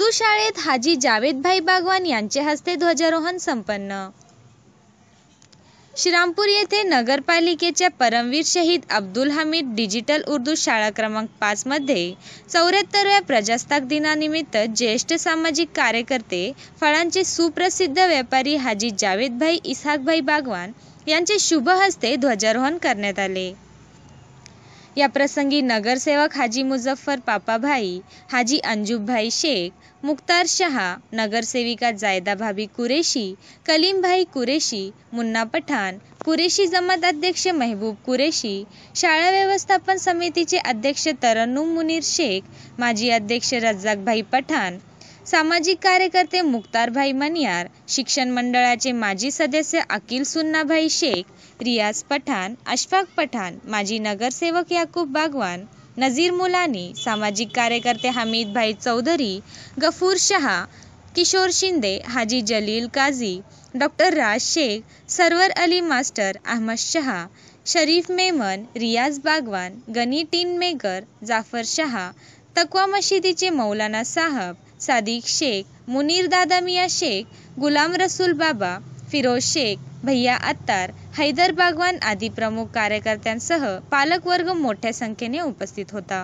उर्दू शाळेत हाजी जावेदभाई बागवान यांच्या हस्ते ध्वजारोहण संपन्न श्रीरामपूर येथे नगरपालिकेच्या परमवीर शहीद अब्दुल हमीद डिजिटल उर्दू शाळा क्रमांक पाचमध्ये चौऱ्याहत्तरव्या प्रजासत्ताक दिनानिमित्त ज्येष्ठ सामाजिक कार्यकर्ते फळांचे सुप्रसिद्ध व्यापारी हाजी जावेदभाई इसाकभाई बागवान यांचे शुभ हस्ते ध्वजारोहण करण्यात आले या याप्रसंगी नगरसेवक हाजी मुझफ्फर पापाभाई हाजी अंजुबभाई शेख मुक्तार शहा नगरसेविका भाभी कुरेशी कलीमभाई कुरेशी मुन्ना पठाण कुरेशी जमात अध्यक्ष मेहबूब कुरेशी शाळा व्यवस्थापन समितीचे अध्यक्ष तरन्नुम मुनीर शेख माजी अध्यक्ष रज्जाकभाई पठाण सामाजिक कार्यकर्ते मुक्तारभाई मनियार शिक्षण मंडळाचे माजी सदस्य अकिल सुन्नाभाई शेख रियाज पठाण अशफाक पठाण माजी नगरसेवक याकूब बागवान नजीर मुलानी सामाजिक कार्यकर्ते हमीदभाई चौधरी गफूर शहा किशोर शिंदे हाजी जलील काझी डॉक्टर राज शेख सरवर अली मास्टर अहमद शहा शरीफ मेमन रियाज बागवान गनी मेकर जाफर शहा तकवा मशिदीचे मौलाना साहब सादिक शेख मुनीर दादा मिया शेख गुलाम रसूल बाबा फिरोज शेख भैया अत्तार हैदर बागवान आदी प्रमुख कार्यकर्त्यांसह पालकवर्ग मोठ्या संख्येने उपस्थित होता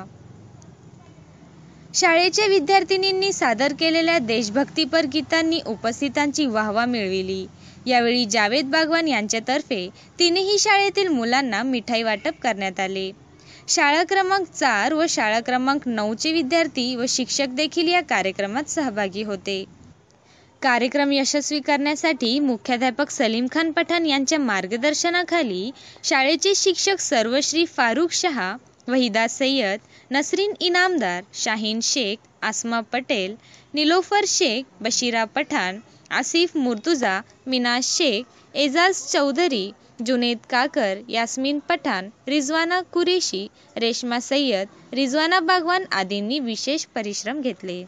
शाळेच्या विद्यार्थिनींनी सादर केलेल्या देशभक्तीपर गीतांनी उपस्थितांची वाहवा मिळविली यावेळी जावेद बागवान यांच्यातर्फे तीनही शाळेतील मुलांना मिठाई वाटप करण्यात आले शाळा क्रमांक चार व शाळा क्रमांक नऊचे विद्यार्थी व शिक्षक देखील या कार्यक्रमात सहभागी होते कार्यक्रम यशस्वी करण्यासाठी मुख्याध्यापक सलीम खान पठाण यांच्या मार्गदर्शनाखाली शाळेचे शिक्षक सर्वश्री फारुख शहा वहिदा सय्यद नसरीन इनामदार शाहीन शेख आसमा पटेल निलोफर शेख बशिरा पठाण आसिफ मुर्तुजा मिना शेख एजाज चौधरी जुनेद काकर यास्मीन पठाण रिजवाना कुरेशी रेश्मा सय्यद रिजवाना बागवान आदींनी विशेष परिश्रम घेतले